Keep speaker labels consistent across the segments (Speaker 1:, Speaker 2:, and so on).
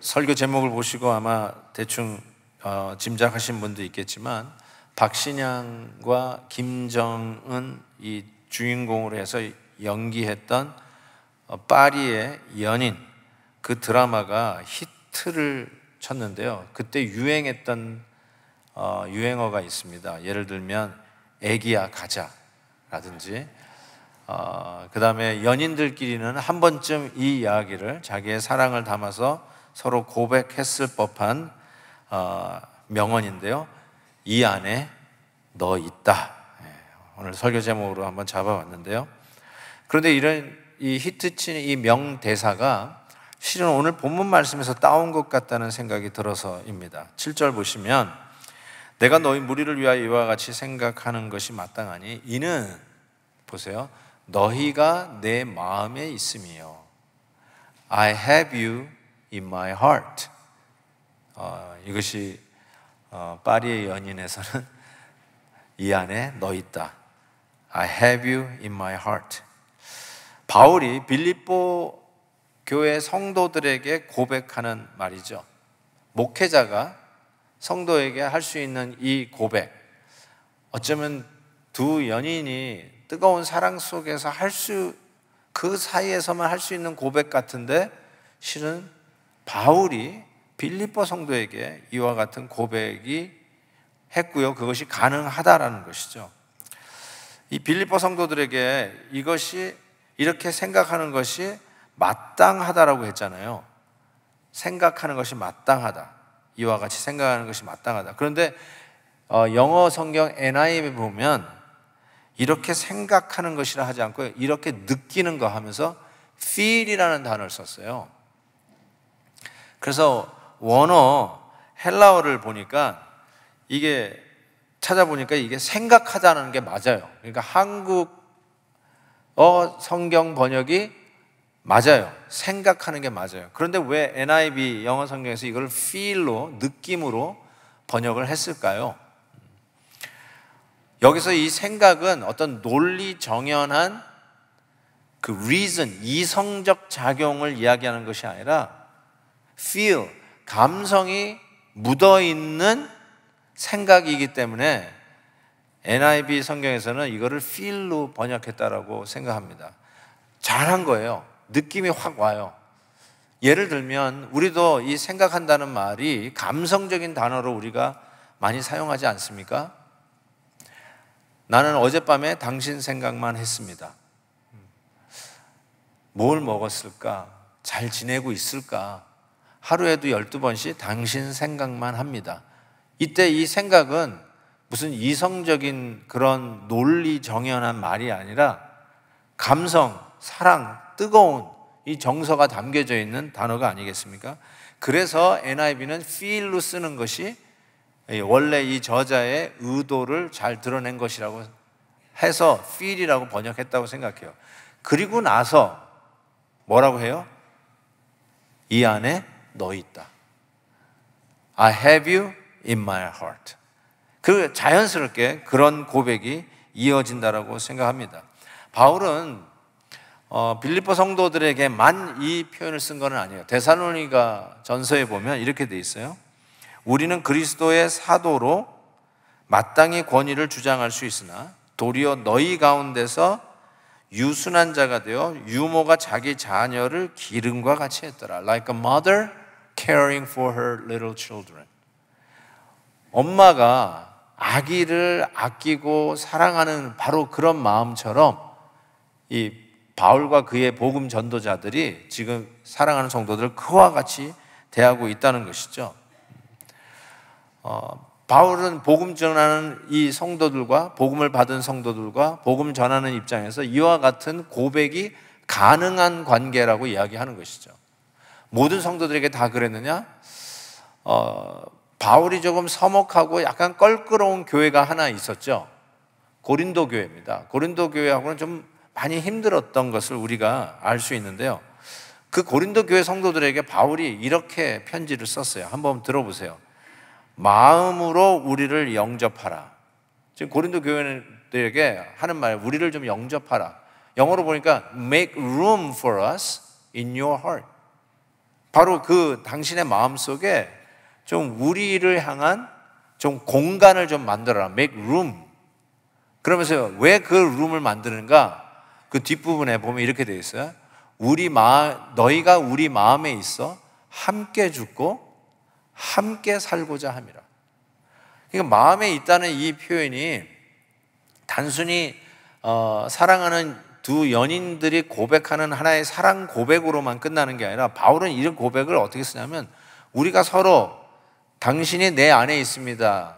Speaker 1: 설교 제목을 보시고 아마 대충 어, 짐작하신 분도 있겠지만 박신양과 김정은 이 주인공으로 해서 연기했던 어, 파리의 연인 그 드라마가 히트를 쳤는데요. 그때 유행했던 어, 유행어가 있습니다. 예를 들면 애기야 가자라든지 어, 그 다음에 연인들끼리는 한 번쯤 이 이야기를 자기의 사랑을 담아서 서로 고백했을 법한 어, 명언인데요. 이 안에 너 있다. 예, 오늘 설교 제목으로 한번 잡아봤는데요. 그런데 이런 이 히트친 이 명대사가 실은 오늘 본문 말씀에서 따온 것 같다는 생각이 들어서입니다. 7절 보시면 내가 너희 무리를 위하여 이와 같이 생각하는 것이 마땅하니 이는 보세요. 너희가 내 마음에 있음이요. I have you in my heart. 어, 이것이 어, 파리의 연인에서는 이 안에 너 있다. I have you in my heart. 바울이 빌립보 교회 성도들에게 고백하는 말이죠. 목회자가 성도에게 할 수 있는 이 고백. 어쩌면 두 연인이 뜨거운 사랑 속에서 할 수, 그 사이에서만 할 수 있는 고백 같은데 실은 바울이 빌립보 성도에게 이와 같은 고백이 했고요. 그것이 가능하다라는 것이죠. 이 빌립보 성도들에게 이것이 이렇게 생각하는 것이 마땅하다라고 했잖아요. 생각하는 것이 마땅하다. 이와 같이 생각하는 것이 마땅하다. 그런데 어, 영어 성경 NIV에 보면 이렇게 생각하는 것이라 하지 않고 이렇게 느끼는 거 하면서 feel이라는 단어를 썼어요. 그래서 원어 헬라어를 보니까 이게 찾아보니까 이게 생각하자는 게 맞아요. 그러니까 한국어 성경 번역이 맞아요. 생각하는 게 맞아요. 그런데 왜 NIV 영어 성경에서 이걸 feel로 느낌으로 번역을 했을까요? 여기서 이 생각은 어떤 논리 정연한 그 reason 이성적 작용을 이야기하는 것이 아니라 feel, 감성이 묻어 있는 생각이기 때문에 NIV 성경에서는 이거를 feel로 번역했다라고 생각합니다. 잘한 거예요. 느낌이 확 와요. 예를 들면 우리도 이 생각한다는 말이 감성적인 단어로 우리가 많이 사용하지 않습니까? 나는 어젯밤에 당신 생각만 했습니다. 뭘 먹었을까? 잘 지내고 있을까? 하루에도 12번씩 당신 생각만 합니다. 이때 이 생각은 무슨 이성적인 그런 논리 정연한 말이 아니라 감성, 사랑, 뜨거운 이 정서가 담겨져 있는 단어가 아니겠습니까? 그래서 NIV는 feel로 쓰는 것이 원래 이 저자의 의도를 잘 드러낸 것이라고 해서 feel이라고 번역했다고 생각해요. 그리고 나서 뭐라고 해요? 이 안에 너 있다. I have you in my heart. 그 자연스럽게 그런 고백이 이어진다라고 생각합니다. 바울은 어, 빌립보 성도들에게만 이 표현을 쓴것 아니에요. 데살로니가 전서에 보면 이렇게 돼 있어요. 우리는 그리스도의 사도로 마땅히 권위를 주장할 수 있으나 도리어 너희 가운데서 유순한 자가 되어 유모가 자기 자녀를 기름과 같이 했더라. Like a mother caring for her little children. 엄마가 아기를 아끼고 사랑하는 바로 그런 마음처럼 이 바울과 그의 복음 전도자들이 지금 사랑하는 성도들을 그와 같이 대하고 있다는 것이죠. 어, 바울은 복음 전하는 이 성도들과 복음을 받은 성도들과 복음 전하는 입장에서 이와 같은 고백이 가능한 관계라고 이야기하는 것이죠. 모든 성도들에게 다 그랬느냐? 어, 바울이 조금 서먹하고 약간 껄끄러운 교회가 하나 있었죠. 고린도 교회입니다. 고린도 교회하고는 좀 많이 힘들었던 것을 우리가 알 수 있는데요. 그 고린도 교회 성도들에게 바울이 이렇게 편지를 썼어요. 한번 들어보세요. 마음으로 우리를 영접하라. 지금 고린도 교회들에게 하는 말, 우리를 좀 영접하라. 영어로 보니까 make room for us in your heart. 바로 그 당신의 마음 속에 좀 우리를 향한 좀 공간을 좀 만들어라. Make room. 그러면서 왜 그 룸을 만드는가? 그 뒷부분에 보면 이렇게 되어 있어요. 우리 마 너희가 우리 마음에 있어 함께 죽고 함께 살고자 함이라. 그러니까 마음에 있다는 이 표현이 단순히 어, 사랑하는 두 연인들이 고백하는 하나의 사랑 고백으로만 끝나는 게 아니라 바울은 이런 고백을 어떻게 쓰냐면 우리가 서로 당신이 내 안에 있습니다.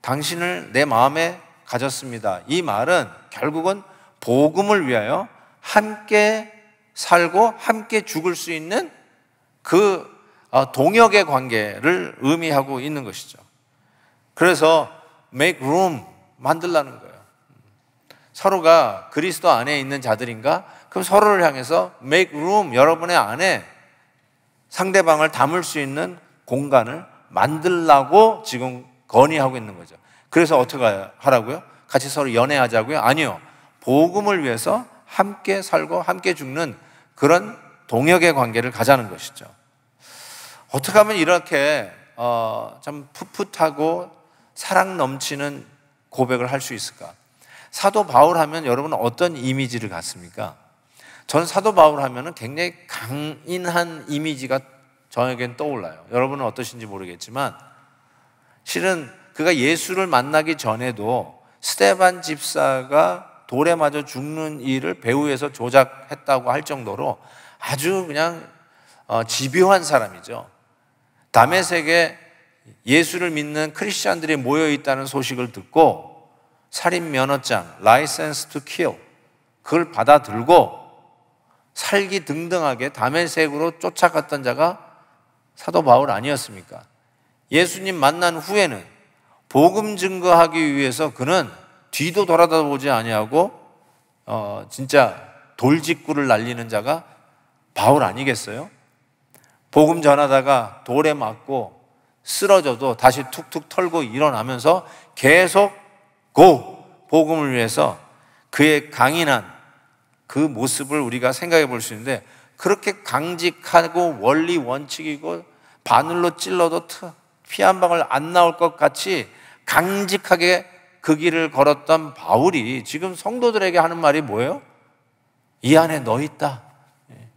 Speaker 1: 당신을 내 마음에 가졌습니다. 이 말은 결국은 복음을 위하여 함께 살고 함께 죽을 수 있는 그 어, 동역의 관계를 의미하고 있는 것이죠. 그래서 make room 만들라는 거예요. 서로가 그리스도 안에 있는 자들인가? 그럼 서로를 향해서 make room, 여러분의 안에 상대방을 담을 수 있는 공간을 만들라고 지금 건의하고 있는 거죠. 그래서 어떻게 하라고요? 같이 서로 연애하자고요? 아니요. 복음을 위해서 함께 살고 함께 죽는 그런 동역의 관계를 가자는 것이죠. 어떻게 하면 이렇게 어, 참 풋풋하고 사랑 넘치는 고백을 할 수 있을까? 사도 바울 하면 여러분은 어떤 이미지를 갖습니까? 저 사도 바울 하면은 굉장히 강인한 이미지가 저에겐 떠올라요. 여러분은 어떠신지 모르겠지만 실은 그가 예수를 만나기 전에도 스테반 집사가 돌에 맞아 죽는 일을 배후에서 조작했다고 할 정도로 아주 그냥 어, 집요한 사람이죠. 다메섹에 예수를 믿는 크리스천들이 모여 있다는 소식을 듣고 살인 면허장, 라이센스 투 키ll 그걸 받아들고 살기 등등하게 담메색으로 쫓아갔던 자가 사도 바울 아니었습니까? 예수님 만난 후에는 복음 증거하기 위해서 그는 뒤도 돌아다 보지 아니하고 어, 진짜 돌직구를 날리는 자가 바울 아니겠어요? 복음 전하다가 돌에 맞고 쓰러져도 다시 툭툭 털고 일어나면서 계속 고! 복음을 위해서 그의 강인한 그 모습을 우리가 생각해 볼 수 있는데 그렇게 강직하고 원리 원칙이고 바늘로 찔러도 피 한 방울 안 나올 것 같이 강직하게 그 길을 걸었던 바울이 지금 성도들에게 하는 말이 뭐예요? 이 안에 너 있다. 예.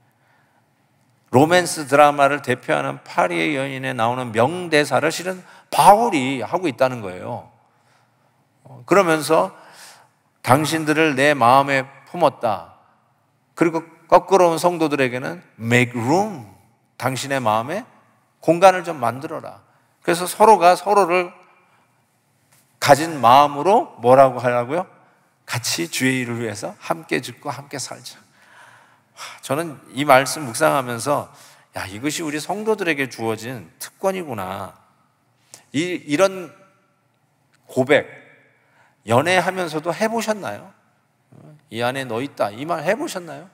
Speaker 1: 로맨스 드라마를 대표하는 파리의 연인에 나오는 명대사를 실은 바울이 하고 있다는 거예요. 어, 그러면서 당신들을 내 마음에 품었다. 그리고 거꾸로 온 성도들에게는 make room. 당신의 마음에 공간을 좀 만들어라. 그래서 서로가 서로를 가진 마음으로 뭐라고 하라고요? 같이 주의 일을 위해서 함께 짓고 함께 살자. 저는 이 말씀 묵상하면서 야, 이것이 우리 성도들에게 주어진 특권이구나. 이, 이런 고백, 연애하면서도 해보셨나요? 이 안에 너 있다. 이 말 해보셨나요?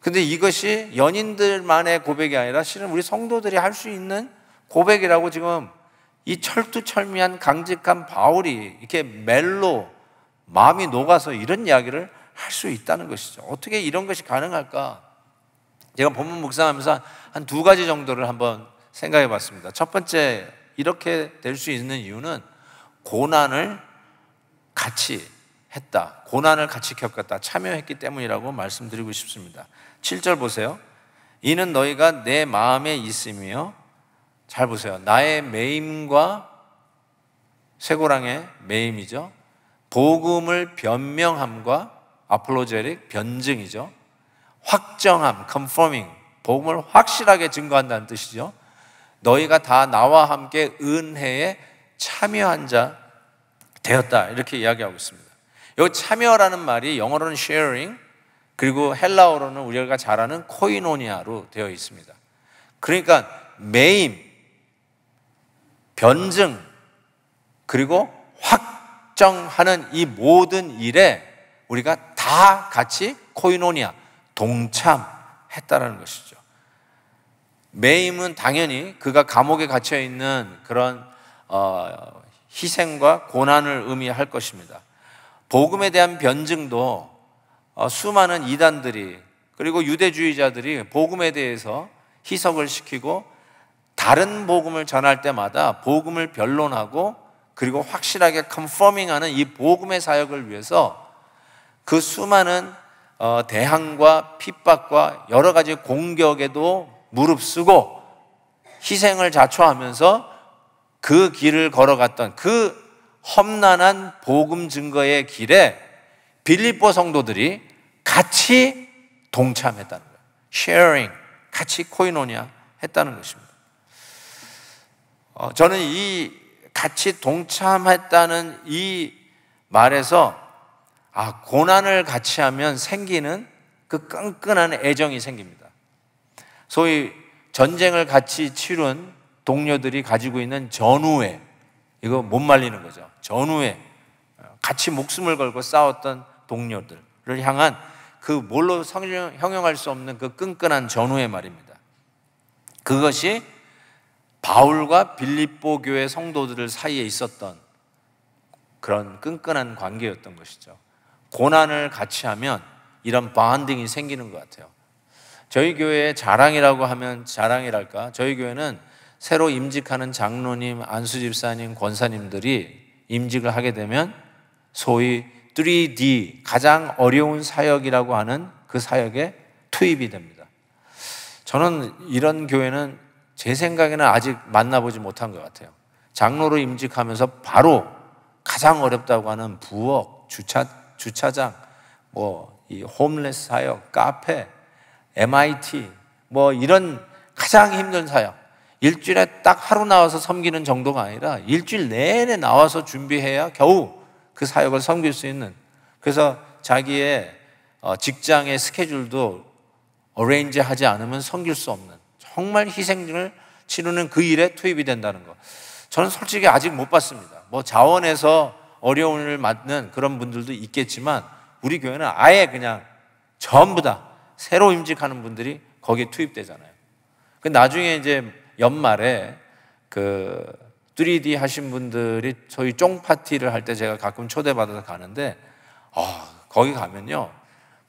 Speaker 1: 근데 이것이 연인들만의 고백이 아니라 실은 우리 성도들이 할 수 있는 고백이라고 지금 이 철두철미한 강직한 바울이 이렇게 멜로 마음이 녹아서 이런 이야기를 할 수 있다는 것이죠. 어떻게 이런 것이 가능할까? 제가 본문 묵상하면서 한 두 가지 정도를 한번 생각해 봤습니다. 첫 번째, 이렇게 될 수 있는 이유는 고난을 같이 했다. 고난을 같이 겪었다. 참여했기 때문이라고 말씀드리고 싶습니다. 7절 보세요. 이는 너희가 내 마음에 있으며 잘 보세요. 나의 매임과 쇠고랑의 매임이죠. 복음을 변명함과 아폴로제릭 변증이죠. 확정함, confirming. 복음을 확실하게 증거한다는 뜻이죠. 너희가 다 나와 함께 은혜에 참여한 자 되었다. 이렇게 이야기하고 있습니다. 여기 참여라는 말이 영어로는 sharing, 그리고 헬라어로는 우리가 잘 아는 코이노니아로 되어 있습니다. 그러니까 매임, 변증, 그리고 확정하는 이 모든 일에 우리가 다 같이 코이노니아, 동참했다라는 것이죠. 매임은 당연히 그가 감옥에 갇혀 있는 그런 어, 희생과 고난을 의미할 것입니다. 복음에 대한 변증도 어, 수많은 이단들이 그리고 유대주의자들이 복음에 대해서 희석을 시키고 다른 복음을 전할 때마다 복음을 변론하고 그리고 확실하게 컨퍼밍하는 이 복음의 사역을 위해서 그 수많은 어, 대항과 핍박과 여러 가지 공격에도 무릅쓰고 희생을 자초하면서 그 길을 걸어갔던 그 험난한 복음 증거의 길에 빌립보 성도들이 같이 동참했다는 거예요. sharing, 같이 코이노니 했다는 것입니다. 어, 저는 이 같이 동참했다는 이 말에서 아, 고난을 같이 하면 생기는 그 끈끈한 애정이 생깁니다. 소위 전쟁을 같이 치룬 동료들이 가지고 있는 전우회 이거 못 말리는 거죠. 전우회 같이 목숨을 걸고 싸웠던 동료들을 향한 그 뭘로 성형, 형용할 수 없는 그 끈끈한 전우회 말입니다. 그것이 바울과 빌립보 교회 성도들 사이에 있었던 그런 끈끈한 관계였던 것이죠. 고난을 같이 하면 이런 반등이 생기는 것 같아요. 저희 교회의 자랑이라고 하면 자랑이랄까? 저희 교회는 새로 임직하는 장로님, 안수집사님, 권사님들이 임직을 하게 되면 소위 3D, 가장 어려운 사역이라고 하는 그 사역에 투입이 됩니다. 저는 이런 교회는 제 생각에는 아직 만나보지 못한 것 같아요. 장로로 임직하면서 바로 가장 어렵다고 하는 부엌, 주차, 주차장, 뭐, 이 홈레스 사역, 카페, MIT, 뭐 이런 가장 힘든 사역. 일주일에 딱 하루 나와서 섬기는 정도가 아니라 일주일 내내 나와서 준비해야 겨우 그 사역을 섬길 수 있는 그래서 자기의 어, 직장의 스케줄도 어레인지 하지 않으면 섬길 수 없는 정말 희생을 치르는 그 일에 투입이 된다는 것. 저는 솔직히 아직 못 봤습니다. 뭐 자원에서 어려움을 맞는 그런 분들도 있겠지만 우리 교회는 아예 그냥 전부 다 새로 임직하는 분들이 거기에 투입되잖아요. 그 나중에 이제 연말에 그 3D 하신 분들이 저희 쫑 파티를 할 때 제가 가끔 초대받아서 가는데 어, 거기 가면요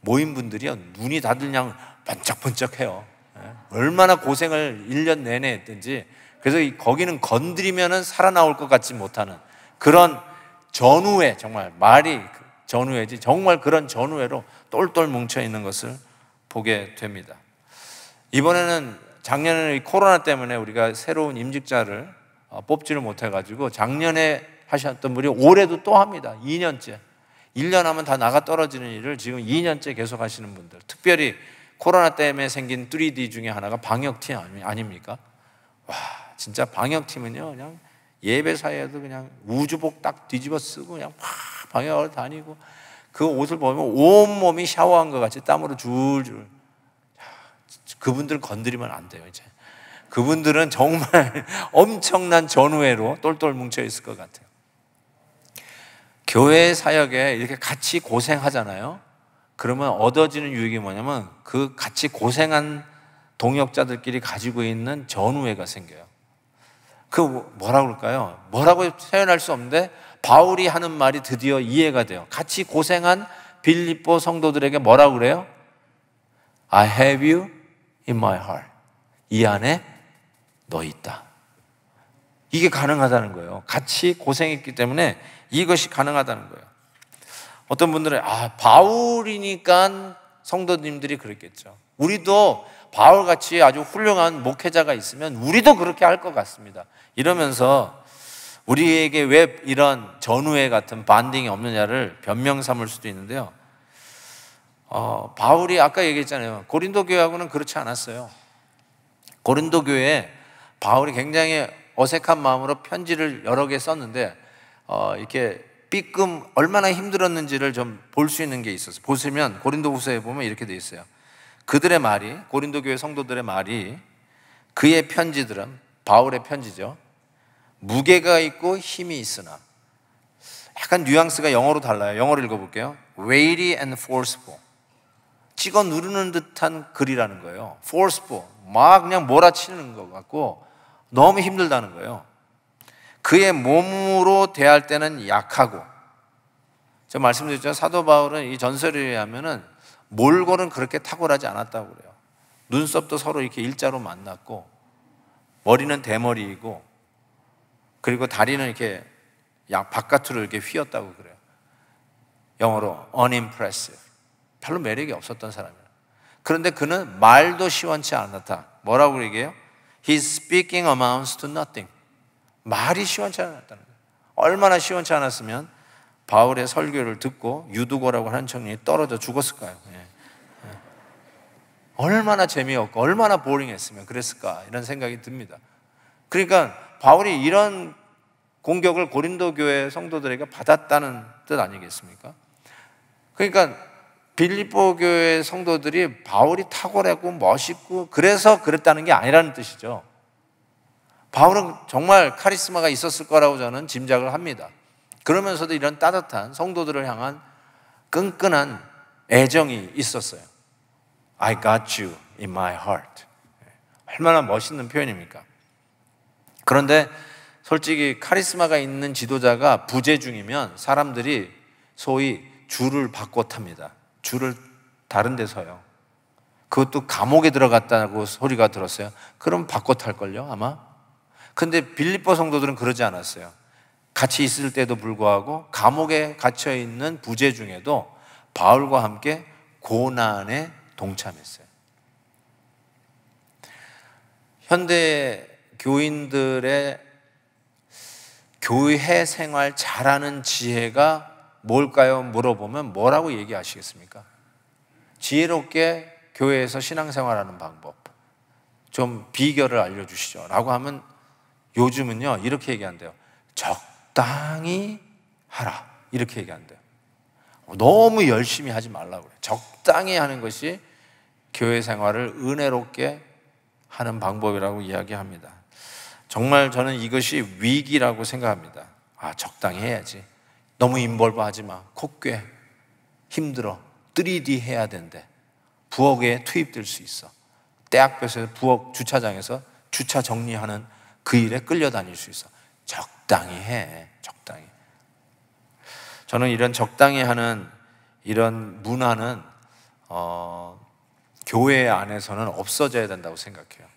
Speaker 1: 모인 분들이요 눈이 다들 그냥 반짝반짝해요. 예? 얼마나 고생을 1년 내내 했든지 그래서 거기는 건드리면은 살아나올 것 같지 못하는 그런 전후에 정말 말이 그 전후에지 정말 그런 전후회로 똘똘 뭉쳐 있는 것을 보게 됩니다. 이번에는 작년에는 코로나 때문에 우리가 새로운 임직자를 어, 뽑지를 못해가지고 작년에 하셨던 분이 올해도 또 합니다. 2년째. 1년 하면 다 나가 떨어지는 일을 지금 2년째 계속 하시는 분들. 특별히 코로나 때문에 생긴 3D 중에 하나가 방역팀 아닙니까? 와, 진짜 방역팀은요, 그냥 예배사에도 그냥 우주복 딱 뒤집어 쓰고 그냥 막 방역을 다니고 그 옷을 보면 온몸이 샤워한 것 같이 땀으로 줄줄. 그분들 건드리면 안 돼요, 이제. 그분들은 정말 엄청난 전후회로 똘똘 뭉쳐 있을 것 같아요. 교회 사역에 이렇게 같이 고생하잖아요. 그러면 얻어지는 유익이 뭐냐면 그 같이 고생한 동역자들끼리 가지고 있는 전후회가 생겨요. 그 뭐라고 그럴까요? 뭐라고 표현할 수 없는데 바울이 하는 말이 드디어 이해가 돼요. 같이 고생한 빌립보 성도들에게 뭐라고 그래요? I have you in my heart. 이 안에 너 있다. 이게 가능하다는 거예요. 같이 고생했기 때문에 이것이 가능하다는 거예요. 어떤 분들은 아 바울이니까 성도님들이 그랬겠죠. 우리도 바울같이 아주 훌륭한 목회자가 있으면 우리도 그렇게 할 것 같습니다. 이러면서 우리에게 왜 이런 전우회 같은 반딩이 없느냐를 변명 삼을 수도 있는데요. 어, 바울이 아까 얘기했잖아요. 고린도 교회하고는 그렇지 않았어요. 고린도 교회에 바울이 굉장히 어색한 마음으로 편지를 여러 개 썼는데 어, 이렇게 삐끔 얼마나 힘들었는지를 좀 볼 수 있는 게 있어서 보시면 고린도후서에 보면 이렇게 되어 있어요. 그들의 말이 고린도 교회 성도들의 말이 그의 편지들은 바울의 편지죠. 무게가 있고 힘이 있으나 약간 뉘앙스가 영어로 달라요. 영어로 읽어볼게요. weighty and forceful. 찍어 누르는 듯한 글이라는 거예요. forceful. 막 그냥 몰아치는 것 같고 너무 힘들다는 거예요. 그의 몸으로 대할 때는 약하고 제가 말씀드렸죠. 사도 바울은 이 전설에 의하면은 몰골은 그렇게 탁월하지 않았다고 그래요. 눈썹도 서로 이렇게 일자로 만났고 머리는 대머리이고 그리고 다리는 이렇게 약 바깥으로 이렇게 휘었다고 그래요. 영어로 unimpressive. 별로 매력이 없었던 사람이에요. 그런데 그는 말도 시원치 않았다. 뭐라고 얘기해요? His speaking amounts to nothing. 말이 시원치 않았다는 거예요. 얼마나 시원치 않았으면 바울의 설교를 듣고 유두고라고 하는 청년이 떨어져 죽었을까요? 예. 예. 얼마나 재미없고 얼마나 보링했으면 그랬을까 이런 생각이 듭니다. 그러니까 바울이 이런 공격을 고린도 교회 성도들에게 받았다는 뜻 아니겠습니까? 그러니까 빌립보 교회 성도들이 바울이 탁월하고 멋있고 그래서 그랬다는 게 아니라는 뜻이죠. 바울은 정말 카리스마가 있었을 거라고 저는 짐작을 합니다. 그러면서도 이런 따뜻한 성도들을 향한 끈끈한 애정이 있었어요. I got you in my heart. 얼마나 멋있는 표현입니까? 그런데 솔직히 카리스마가 있는 지도자가 부재 중이면 사람들이 소위 줄을 바꿔 탑니다. 줄을 다른 데서요. 그것도 감옥에 들어갔다고 소리가 들었어요. 그럼 바꿔 탈걸요, 아마? 근데 빌립보 성도들은 그러지 않았어요. 같이 있을 때도 불구하고 감옥에 갇혀 있는 부재 중에도 바울과 함께 고난에 동참했어요. 현대 교인들의 교회 생활 잘하는 지혜가 뭘까요? 물어보면 뭐라고 얘기하시겠습니까? 지혜롭게 교회에서 신앙생활하는 방법. 좀 비결을 알려주시죠. 라고 하면 요즘은요, 이렇게 얘기한대요. 적당히 하라. 이렇게 얘기한대요. 너무 열심히 하지 말라고 그래 적당히 하는 것이 교회 생활을 은혜롭게 하는 방법이라고 이야기합니다. 정말 저는 이것이 위기라고 생각합니다. 아, 적당히 해야지. 너무 인벌브하지 마. 코꽤 힘들어. 3D 해야 된대. 부엌에 투입될 수 있어. 대학교에서 부엌 주차장에서 주차 정리하는 그 일에 끌려다닐 수 있어. 적당히 해. 적당히. 저는 이런 적당히 하는 이런 문화는 어, 교회 안에서는 없어져야 된다고 생각해요.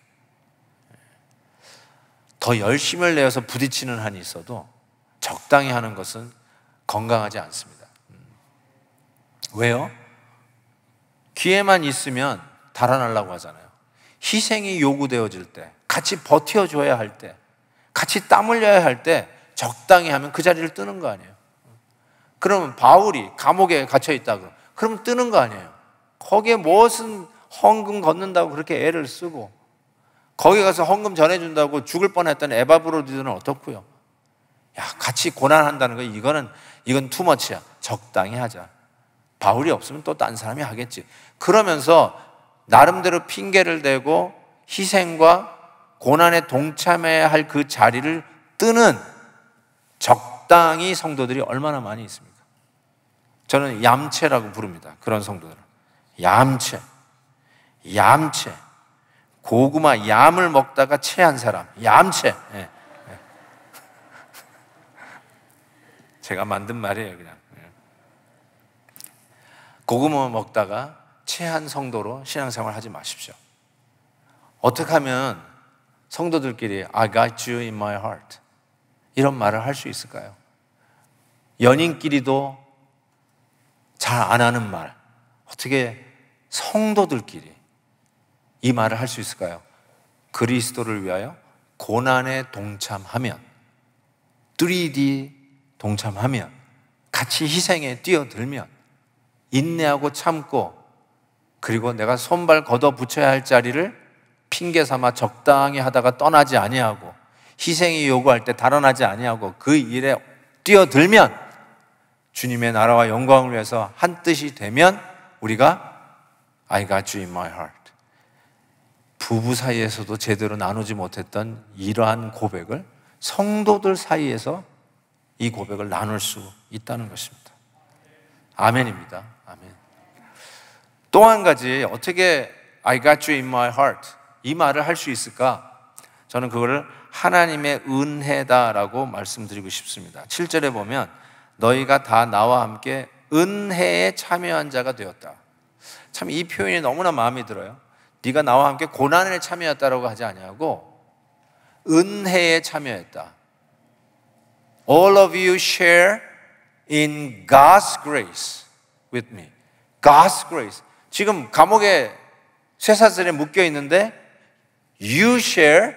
Speaker 1: 더 열심을 내어서 부딪히는 한이 있어도 적당히 하는 것은 건강하지 않습니다. 왜요? 기회만 있으면 달아나려고 하잖아요. 희생이 요구되어질 때, 같이 버텨줘야 할 때, 같이 땀 흘려야 할 때, 적당히 하면 그 자리를 뜨는 거 아니에요. 그러면 바울이 감옥에 갇혀 있다 그 그러면 뜨는 거 아니에요. 거기에 무슨 헌금 걷는다고 그렇게 애를 쓰고, 거기 가서 헌금 전해준다고 죽을 뻔했던 에바브로디드는 어떻고요? 야, 같이 고난한다는 거, 이거는 이건 투머치야. 적당히 하자. 바울이 없으면 또 딴 사람이 하겠지. 그러면서 나름대로 핑계를 대고 희생과 고난에 동참해야 할 그 자리를 뜨는 적당히 성도들이 얼마나 많이 있습니까? 저는 얌체라고 부릅니다. 그런 성도들. 은 얌체. 얌체. 고구마 얌을 먹다가 체한 사람. 얌체. 예. 제가 만든 말이에요, 그냥. 예. 고구마 먹다가 체한 성도로 신앙생활 하지 마십시오. 어떻게 하면 성도들끼리 I got you in my heart 이런 말을 할 수 있을까요? 연인끼리도 잘 안 하는 말 어떻게 성도들끼리 이 말을 할 수 있을까요? 그리스도를 위하여 고난에 동참하면 3D 동참하면 같이 희생에 뛰어들면 인내하고 참고 그리고 내가 손발 걷어 붙여야 할 자리를 핑계 삼아 적당히 하다가 떠나지 아니하고 희생이 요구할 때 달아나지 아니하고 그 일에 뛰어들면 주님의 나라와 영광을 위해서 한 뜻이 되면 우리가 I got you in my heart. 부부 사이에서도 제대로 나누지 못했던 이러한 고백을 성도들 사이에서 이 고백을 나눌 수 있다는 것입니다. 아멘입니다. 아멘. 또 한 가지 어떻게 I got you in my heart 이 말을 할 수 있을까? 저는 그거를 하나님의 은혜다라고 말씀드리고 싶습니다. 7절에 보면 너희가 다 나와 함께 은혜에 참여한 자가 되었다. 참 이 표현이 너무나 마음에 들어요. 네가 나와 함께 고난에 참여했다라고 하지 아니하고 은혜에 참여했다. all of you share in God's grace with me. God's grace. 지금 감옥에 쇠사슬에 묶여 있는데 you share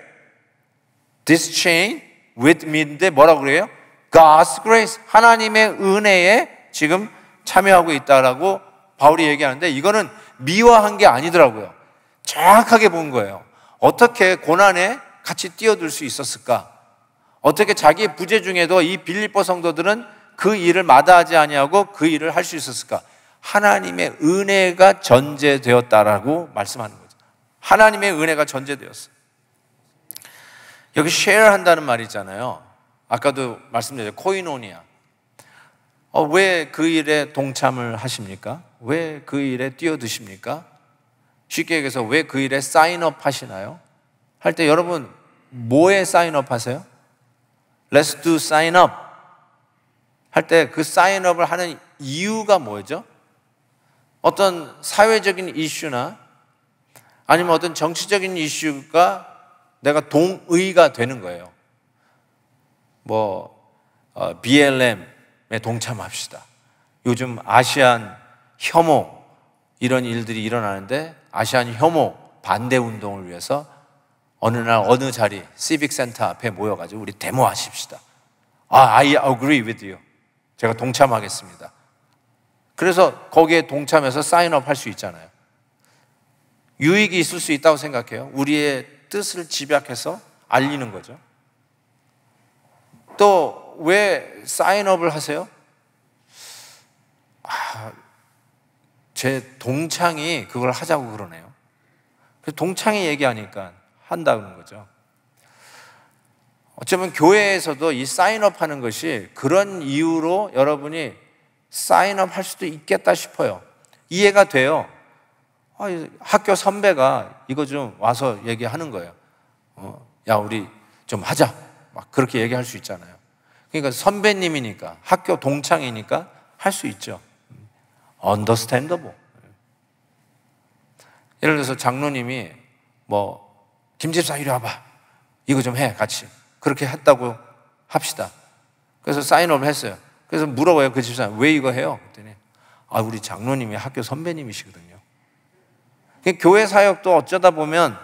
Speaker 1: this chain with me인데 뭐라고 그래요? God's grace. 하나님의 은혜에 지금 참여하고 있다라고 바울이 얘기하는데 이거는 미화한 게 아니더라고요. 정확하게 본 거예요. 어떻게 고난에 같이 뛰어들 수 있었을까? 어떻게 자기 부재 중에도 이 빌립보 성도들은 그 일을 마다하지 아니하고 그 일을 할 수 있었을까? 하나님의 은혜가 전제되었다라고 말씀하는 거죠. 하나님의 은혜가 전제되었어. 여기 share 한다는 말이 있잖아요. 아까도 말씀드렸죠. 코이노니아. 어, 왜 그 일에 동참을 하십니까? 왜 그 일에 뛰어드십니까? 쉽게 얘기해서 왜 그 일에 사인업 하시나요? 할 때 여러분 뭐에 사인업 하세요? Let's do sign up. 할 때 그 사인업을 하는 이유가 뭐죠? 어떤 사회적인 이슈나 아니면 어떤 정치적인 이슈가 내가 동의가 되는 거예요. 뭐 어, BLM에 동참합시다. 요즘 아시안 혐오 이런 일들이 일어나는데 아시안 혐오 반대 운동을 위해서 어느 날 어느 자리 시빅 센터 앞에 모여 가지고 우리 데모하십시다. 아, I agree with you. 제가 동참하겠습니다. 그래서 거기에 동참해서 사인업 할 수 있잖아요. 유익이 있을 수 있다고 생각해요. 우리의 뜻을 집약해서 알리는 거죠. 또 왜 사인업을 하세요? 아, 제 동창이 그걸 하자고 그러네요. 그 동창이 얘기하니까 한다는 거죠. 어쩌면 교회에서도 이 사인업 하는 것이 그런 이유로 여러분이 사인업 할 수도 있겠다 싶어요. 이해가 돼요. 아, 학교 선배가 이거 좀 와서 얘기하는 거예요. 어, 야, 우리 좀 하자. 막 그렇게 얘기할 수 있잖아요. 그러니까 선배님이니까, 학교 동창이니까 할 수 있죠. 언더스탠더블. 예를 들어서 장로님이 뭐김 집사 이리 와봐. 이거 좀 해, 같이. 그렇게 했다고 합시다. 그래서 사인업을 했어요. 그래서 물어봐요, 그 집사님. 왜 이거 해요? 그랬더니, 아, 우리 장로님이 학교 선배님이시거든요. 그 교회 사역도 어쩌다 보면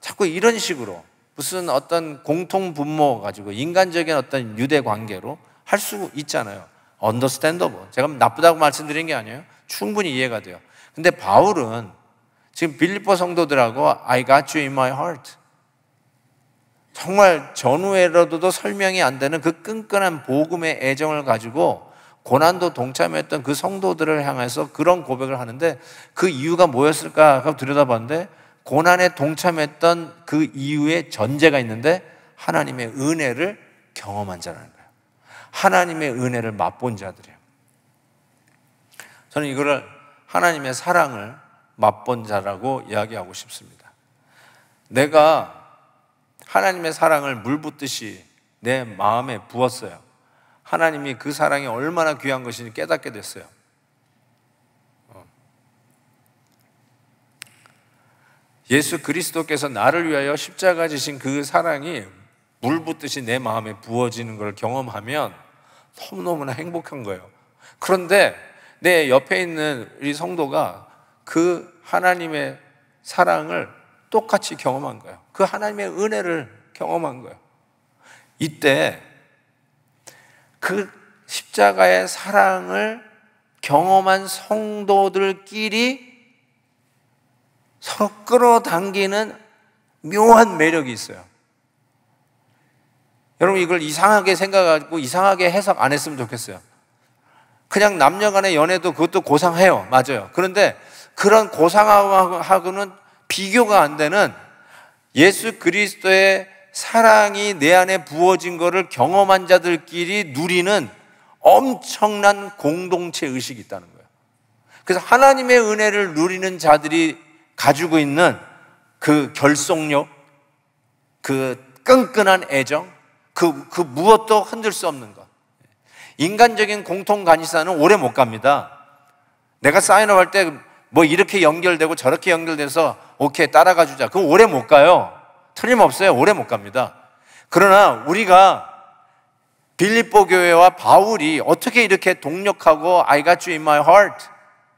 Speaker 1: 자꾸 이런 식으로 무슨 어떤 공통 분모 가지고 인간적인 어떤 유대 관계로 할 수 있잖아요. 언더스탠더블. 제가 나쁘다고 말씀드린 게 아니에요. 충분히 이해가 돼요. 근데 바울은 지금 빌리포 성도들하고 I got you in my heart. 정말 전후에라도 설명이 안 되는 그 끈끈한 복음의 애정을 가지고 고난도 동참했던 그 성도들을 향해서 그런 고백을 하는데 그 이유가 뭐였을까 들여다봤는데 고난에 동참했던 그 이유의 전제가 있는데 하나님의 은혜를 경험한 자라는 거예요. 하나님의 은혜를 맛본 자들이에요. 저는 이거를 하나님의 사랑을 맛본 자라고 이야기하고 싶습니다. 내가 하나님의 사랑을 물 붓듯이 내 마음에 부었어요. 하나님이 그 사랑이 얼마나 귀한 것인지 깨닫게 됐어요. 어. 예수 그리스도께서 나를 위하여 십자가 지신 그 사랑이 물 붓듯이 내 마음에 부어지는 걸 경험하면 너무너무나 행복한 거예요. 그런데 내 옆에 있는 우리 성도가 그 하나님의 사랑을 똑같이 경험한 거예요. 그 하나님의 은혜를 경험한 거예요. 이때 그 십자가의 사랑을 경험한 성도들끼리 서로 끌어당기는 묘한 매력이 있어요. 여러분 이걸 이상하게 생각하고 이상하게 해석 안 했으면 좋겠어요. 그냥 남녀 간의 연애도 그것도 고상해요. 맞아요. 그런데 그런 고상하고는 비교가 안 되는 예수 그리스도의 사랑이 내 안에 부어진 것을 경험한 자들끼리 누리는 엄청난 공동체 의식이 있다는 거예요. 그래서 하나님의 은혜를 누리는 자들이 가지고 있는 그 결속력, 그 끈끈한 애정, 그, 그 무엇도 흔들 수 없는 것. 인간적인 공통 간이사는 오래 못 갑니다. 내가 사인업 할때 뭐 이렇게 연결되고 저렇게 연결돼서 오케이 따라가 주자. 그거 오래 못 가요. 틀림없어요. 오래 못 갑니다. 그러나 우리가 빌립보 교회와 바울이 어떻게 이렇게 동력하고 I got you in my heart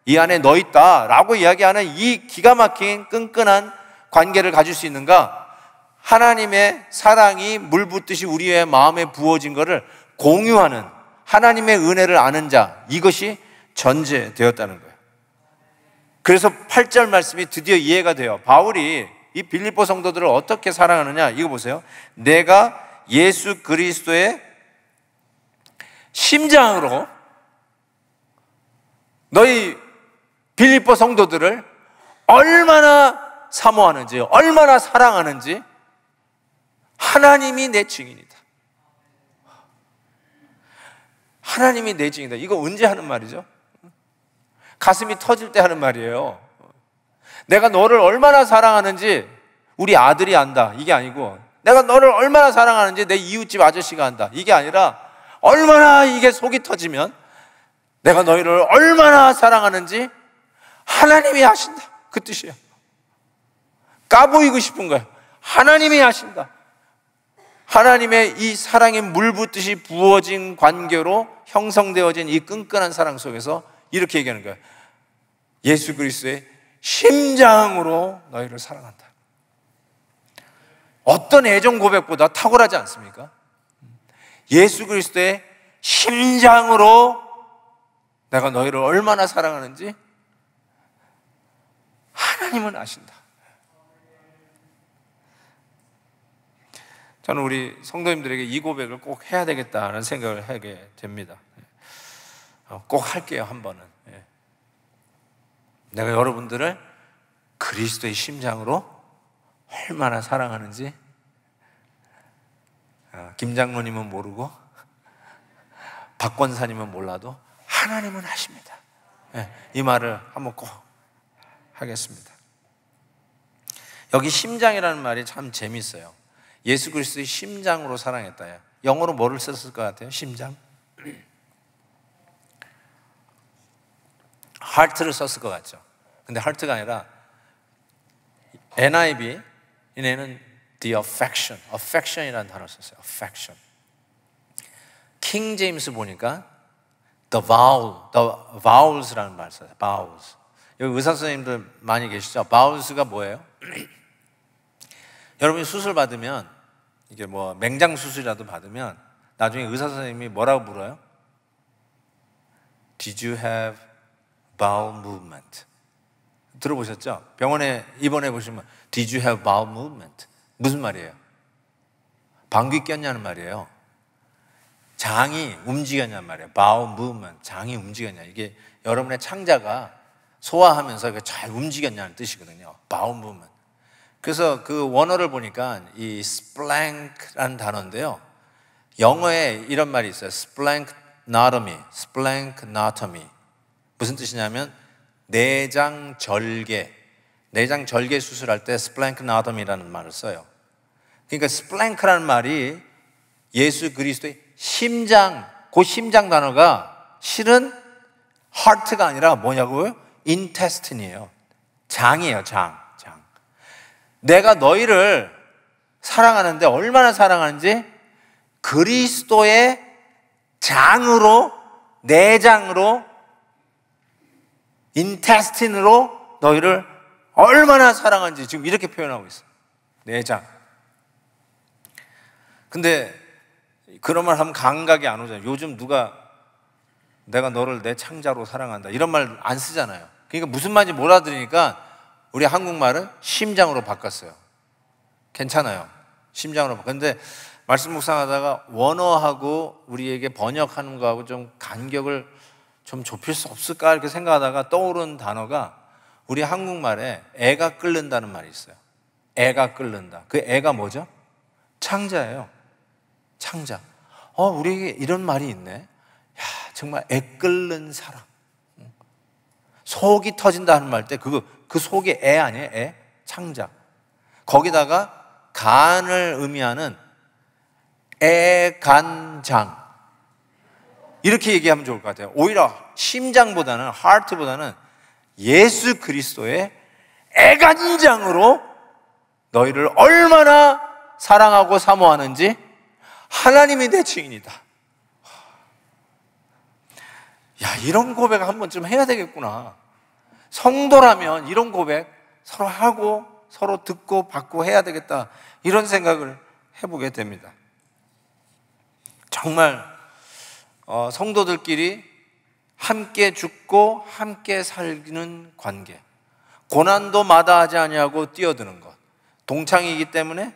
Speaker 1: 이 안에 너 있다라고 이야기하는 이 기가 막힌 끈끈한 관계를 가질 수 있는가? 하나님의 사랑이 물 붓듯이 우리의 마음에 부어진 것을 공유하는 하나님의 은혜를 아는 자 이것이 전제되었다는 거예요. 그래서 8절 말씀이 드디어 이해가 돼요. 바울이 이 빌립보 성도들을 어떻게 사랑하느냐 이거 보세요. 내가 예수 그리스도의 심장으로 너희 빌립보 성도들을 얼마나 사모하는지, 얼마나 사랑하는지 하나님이 내 증인이다. 하나님이 내 증인이다. 이거 언제 하는 말이죠? 가슴이 터질 때 하는 말이에요. 내가 너를 얼마나 사랑하는지 우리 아들이 안다. 이게 아니고 내가 너를 얼마나 사랑하는지 내 이웃집 아저씨가 안다. 이게 아니라 얼마나 이게 속이 터지면 내가 너희를 얼마나 사랑하는지 하나님이 아신다. 그 뜻이에요. 까보이고 싶은 거예요. 하나님이 아신다. 하나님의 이 사랑의 물붓듯이 부어진 관계로 형성되어진 이 끈끈한 사랑 속에서 이렇게 얘기하는 거예요. 예수 그리스도의 심장으로 너희를 사랑한다. 어떤 애정 고백보다 탁월하지 않습니까? 예수 그리스도의 심장으로 내가 너희를 얼마나 사랑하는지 하나님은 아신다. 저는 우리 성도님들에게 이 고백을 꼭 해야 되겠다는 생각을 하게 됩니다. 어, 꼭 할게요, 한 번은. 내가 여러분들을 그리스도의 심장으로 얼마나 사랑하는지 어, 김장로님은 모르고 박권사님은 몰라도 하나님은 아십니다. 예, 이 말을 한번 꼭 하겠습니다. 여기 심장이라는 말이 참 재밌어요. 예수 그리스도의 심장으로 사랑했다 영어로 뭐를 썼을 것 같아요? 심장? 하트를 썼을 것 같죠. 근데 heart가 아니라 NIV 얘네는 the affection, affection이라는 단어 썼어요. affection. 킹 제임스 보니까 the vowel, the vowels라는 말 써요. vowels. 여기 의사 선생님들 많이 계시죠? vowels가 뭐예요? 여러분이 수술 받으면 이게 뭐 맹장 수술이라도 받으면 나중에 의사 선생님이 뭐라고 물어요? Did you have bowel movement? 들어보셨죠? 병원에 입원해 보시면 Did you have bowel movement? 무슨 말이에요? 방귀 꼈냐는 말이에요. 장이 움직였냐는 말이에요. bowel movement, 장이 움직였냐. 이게 여러분의 창자가 소화하면서 잘 움직였냐는 뜻이거든요. bowel movement. 그래서 그 원어를 보니까 이 splank라는 단어인데요. 영어에 이런 말이 있어요. splank n a t o m y splank n a t o m y 무슨 뜻이냐면 내장 절개, 내장 절개 수술할 때 스플랭크나덤이라는 말을 써요. 그러니까 스플랭크라는 말이 예수 그리스도의 심장, 그 심장 단어가 실은 하트가 아니라 뭐냐고요? 인테스틴이에요. 장이에요, 장. 장. 내가 너희를 사랑하는데 얼마나 사랑하는지 그리스도의 장으로 내장으로 인테스틴으로 너희를 얼마나 사랑한지 지금 이렇게 표현하고 있어 내장. 네 근데 그런 말 하면 감각이 안 오잖아요. 요즘 누가 내가 너를 내 창자로 사랑한다. 이런 말 안 쓰잖아요. 그러니까 무슨 말인지 몰아들으니까 우리 한국말을 심장으로 바꿨어요. 괜찮아요. 심장으로. 바꿨는데 말씀 묵상하다가 원어하고 우리에게 번역하는 거하고 좀 간격을 좀 좁힐 수 없을까 이렇게 생각하다가 떠오른 단어가 우리 한국말에 애가 끓는다는 말이 있어요. 애가 끓는다. 그 애가 뭐죠? 창자예요. 창자. 어, 우리에게 이런 말이 있네. 야, 정말 애 끓는 사람. 속이 터진다는 말 때 그거 그 속이 애 아니에요? 애? 창자. 거기다가 간을 의미하는 애간장. 이렇게 얘기하면 좋을 것 같아요. 오히려 심장보다는 하트보다는 예수 그리스도의 애간장으로 너희를 얼마나 사랑하고 사모하는지 하나님이 내 증인이다. 야, 이런 고백 한 번쯤 해야 되겠구나. 성도라면 이런 고백 서로 하고 서로 듣고 받고 해야 되겠다. 이런 생각을 해보게 됩니다. 정말 어, 성도들끼리 함께 죽고 함께 살기는 관계. 고난도 마다하지 아니하고 뛰어드는 것. 동창이기 때문에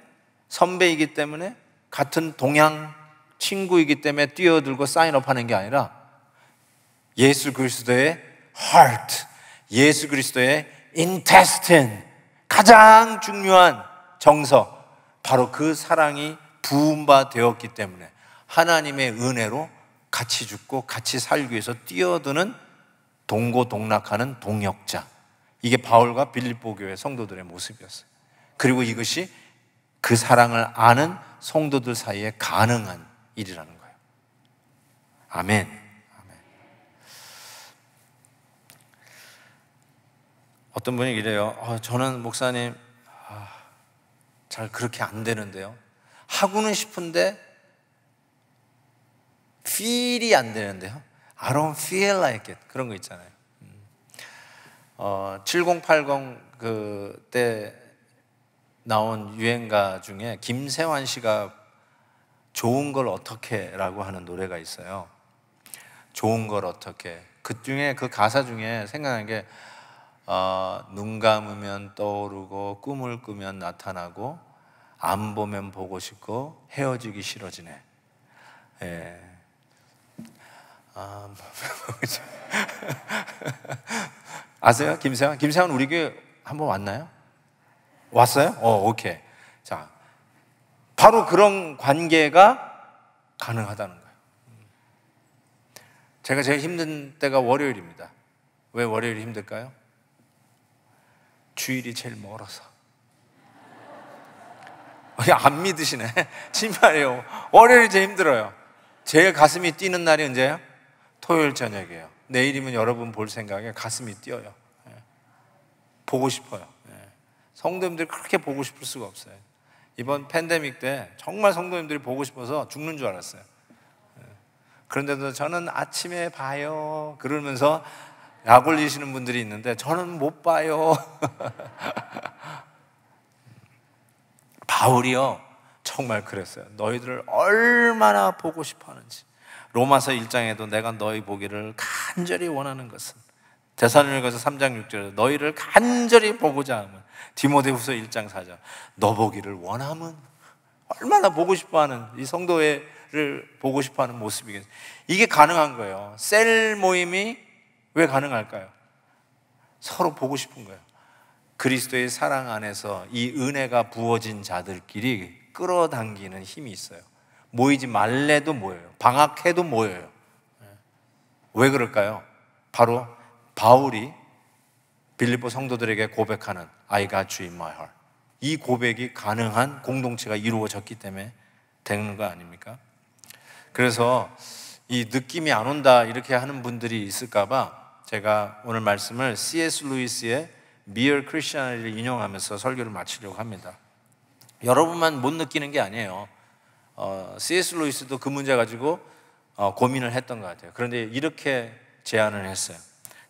Speaker 1: 선배이기 때문에 같은 동양 친구이기 때문에 뛰어들고 사인업 하는 게 아니라 예수 그리스도의 heart, 예수 그리스도의 intestine, 가장 중요한 정서, 바로 그 사랑이 부음바 되었기 때문에 하나님의 은혜로 같이 죽고 같이 살기 위해서 뛰어드는 동고동락하는 동역자. 이게 바울과 빌립보 교회 성도들의 모습이었어요. 그리고 이것이 그 사랑을 아는 성도들 사이에 가능한 일이라는 거예요. 아멘. 아멘. 어떤 분이 이래요. 어, 저는 목사님 아, 잘 그렇게 안 되는데요. 하고는 싶은데 feel이 안 되는데요. I don't feel like it. 그런 거 있잖아요. 음. 어, 7080 그때 나온 유행가 중에 김세환 씨가 좋은 걸 어떻게라고 하는 노래가 있어요. 좋은 걸 어떻게. 그 중에 그 가사 중에 생각난 게 어, 눈 감으면 떠오르고 꿈을 꾸면 나타나고 안 보면 보고 싶고 헤어지기 싫어지네. 예. 아, 세요 김세환? 김세환 우리 교회 한 번 왔나요? 왔어요? 어, 오케이. 자, 바로 그런 관계가 가능하다는 거예요. 제가 제일 힘든 때가 월요일입니다. 왜 월요일이 힘들까요? 주일이 제일 멀어서. 안 믿으시네. 진말이요 월요일이 제일 힘들어요. 제일 가슴이 뛰는 날이 언제예요? 토요일 저녁이에요. 내일이면 여러분 볼 생각에 가슴이 뛰어요. 예. 보고 싶어요. 예. 성도님들 그렇게 보고 싶을 수가 없어요. 이번 팬데믹 때 정말 성도님들이 보고 싶어서 죽는 줄 알았어요. 예. 그런데도 저는 아침에 봐요. 그러면서 약 올리시는 분들이 있는데 저는 못 봐요. 바울이요. 정말 그랬어요. 너희들을 얼마나 보고 싶어 하는지. 로마서 1장에도 내가 너희 보기를 간절히 원하는 것은 대사님에서 3장 6절 너희를 간절히 보고자 하면 디모데후서 1장 4절 너 보기를 원함은 얼마나 보고 싶어하는 이 성도를 보고 싶어하는 모습이겠어요. 이게 가능한 거예요. 셀 모임이 왜 가능할까요? 서로 보고 싶은 거예요. 그리스도의 사랑 안에서 이 은혜가 부어진 자들끼리 끌어당기는 힘이 있어요. 모이지 말래도 모여요. 방학해도 모여요. 왜 그럴까요? 바로 바울이 빌립보 성도들에게 고백하는 I got you in my heart. 이 고백이 가능한 공동체가 이루어졌기 때문에 되는 거 아닙니까? 그래서 이 느낌이 안 온다 이렇게 하는 분들이 있을까봐 제가 오늘 말씀을 C.S. 루이스의 Mere Christianity를 인용하면서 설교를 마치려고 합니다. 여러분만 못 느끼는 게 아니에요. 어, C.S. 루이스도 그 문제 가지고 어, 고민을 했던 것 같아요. 그런데 이렇게 제안을 했어요.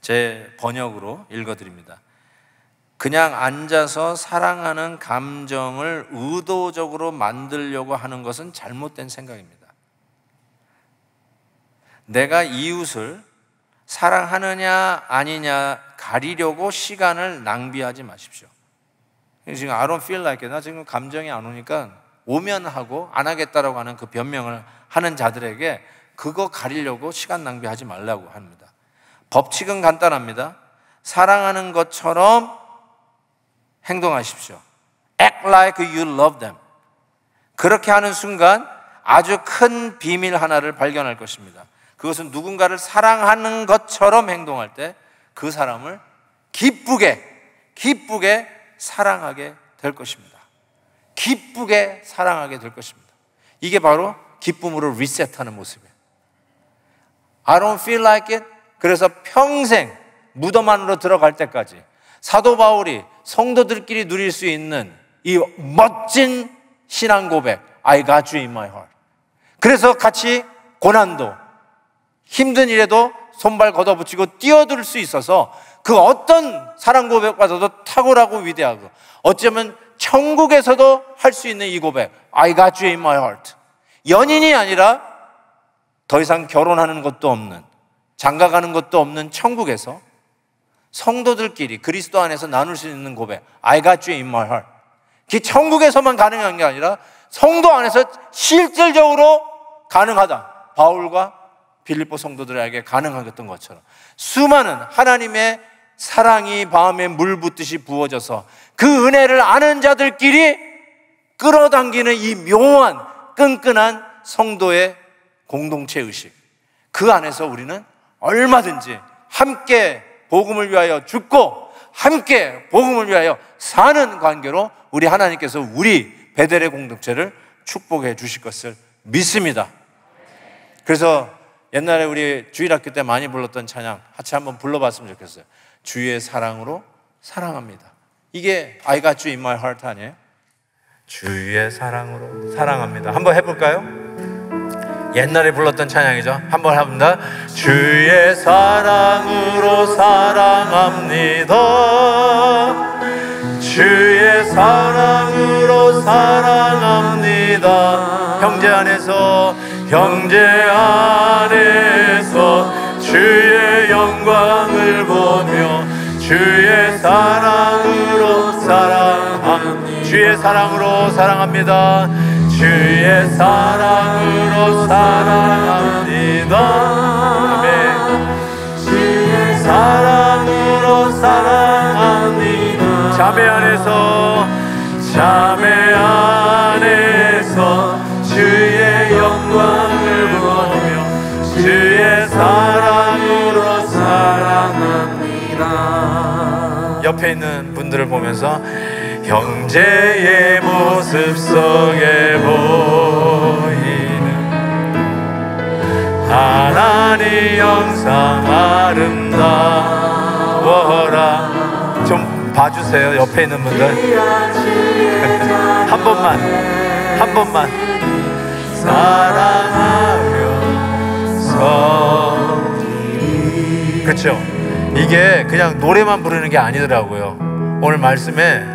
Speaker 1: 제 번역으로 읽어드립니다. 그냥 앉아서 사랑하는 감정을 의도적으로 만들려고 하는 것은 잘못된 생각입니다. 내가 이웃을 사랑하느냐 아니냐 가리려고 시간을 낭비하지 마십시오. 지금 I don't feel like it. 나 지금 감정이 안 오니까 오면 하고 안 하겠다라고 하는 그 변명을 하는 자들에게 그거 가리려고 시간 낭비하지 말라고 합니다. 법칙은 간단합니다. 사랑하는 것처럼 행동하십시오. Act like you love them. 그렇게 하는 순간 아주 큰 비밀 하나를 발견할 것입니다. 그것은 누군가를 사랑하는 것처럼 행동할 때 그 사람을 기쁘게, 기쁘게 사랑하게 될 것입니다. 기쁘게 사랑하게 될 것입니다. 이게 바로 기쁨으로 리셋하는 모습이에요. I don't feel like it. 그래서 평생 무덤 안으로 들어갈 때까지 사도 바울이 성도들끼리 누릴 수 있는 이 멋진 신앙 고백, I got you in my heart. 그래서 같이 고난도, 힘든 일에도 손발 걷어붙이고 뛰어들 수 있어서 그 어떤 사랑 고백보도 탁월하고 위대하고 어쩌면 천국에서도 할 수 있는 이 고백. I got you in my heart. 연인이 아니라 더 이상 결혼하는 것도 없는, 장가 가는 것도 없는 천국에서 성도들끼리 그리스도 안에서 나눌 수 있는 고백. I got you in my heart. 그 천국에서만 가능한 게 아니라 성도 안에서 실질적으로 가능하다. 바울과 빌리포 성도들에게 가능하겠던 것처럼 수많은 하나님의 사랑이 밤에 물 붓듯이 부어져서 그 은혜를 아는 자들끼리 끌어당기는 이 묘한 끈끈한 성도의 공동체 의식. 그 안에서 우리는 얼마든지 함께 복음을 위하여 죽고 함께 복음을 위하여 사는 관계로 우리 하나님께서 우리 베델의 공동체를 축복해 주실 것을 믿습니다. 그래서 옛날에 우리 주일학교 때 많이 불렀던 찬양 같이 한번 불러봤으면 좋겠어요. 주의 사랑으로 사랑합니다. 이게 I got you in my heart 아니에요? 주의 사랑으로 사랑합니다. 한번
Speaker 2: 해볼까요? 옛날에 불렀던 찬양이죠. 한번 합니다. 주의 사랑으로 사랑합니다. 주의 사랑으로 사랑합니다. 형제 안에서, 형제 안에서, 주의 영광을 보며 주의 사랑으로 사랑합니다 주의 사랑으로 사랑합니다 주의 사랑으로 사랑합니다 앞에 있는 분들을 보면서 형제의 모습 속에 보이는 하나님 영상 아름다워라 좀 봐주세요 옆에 있는 분들 한 번만 한 번만 사랑하며 서
Speaker 1: 그렇죠 이게 그냥 노래만 부르는 게 아니더라고요. 오늘 말씀에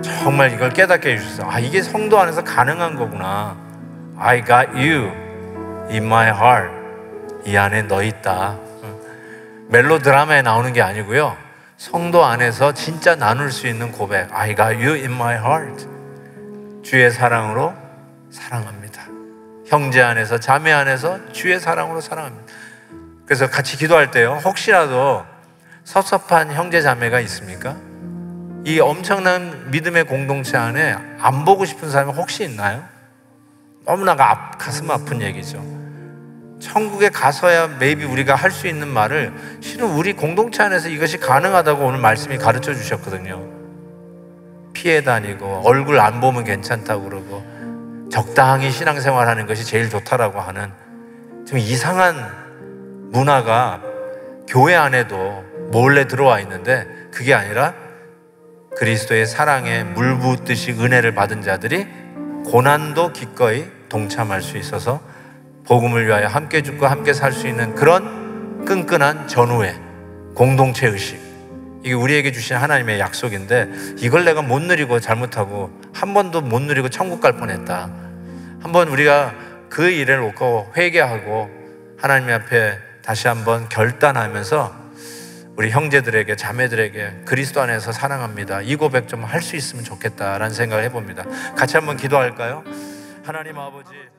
Speaker 1: 정말 이걸 깨닫게 해주셨어요. 아, 이게 성도 안에서 가능한 거구나. I got you in my heart. 이 안에 너 있다. 멜로 드라마에 나오는 게 아니고요. 성도 안에서 진짜 나눌 수 있는 고백. I got you in my heart. 주의 사랑으로 사랑합니다. 형제 안에서, 자매 안에서 주의 사랑으로 사랑합니다. 그래서 같이 기도할 때요. 혹시라도 섭섭한 형제 자매가 있습니까? 이 엄청난 믿음의 공동체 안에 안 보고 싶은 사람이 혹시 있나요? 너무나 가, 슴 아픈 얘기죠. 천국에 가서야 매입이 우리가 할 수 있는 말을 실은 우리 공동체 안에서 이것이 가능하다고 오늘 말씀이 가르쳐 주셨거든요. 피해 다니고 얼굴 안 보면 괜찮다고 그러고 적당히 신앙생활 하는 것이 제일 좋다라고 하는 좀 이상한 문화가 교회 안에도 몰래 들어와 있는데 그게 아니라 그리스도의 사랑에 물붓듯이 은혜를 받은 자들이 고난도 기꺼이 동참할 수 있어서 복음을 위하여 함께 죽고 함께 살 수 있는 그런 끈끈한 전후의 공동체 의식. 이게 우리에게 주신 하나님의 약속인데 이걸 내가 못 누리고 잘못하고 한 번도 못 누리고 천국 갈 뻔했다. 한 번 우리가 그 일을 놓고 회개하고 하나님 앞에 다시 한번 결단하면서 우리 형제들에게 자매들에게 그리스도 안에서 사랑합니다. 이 고백
Speaker 2: 좀 할 수 있으면 좋겠다라는 생각을 해봅니다. 같이 한번 기도할까요? 하나님 아버지.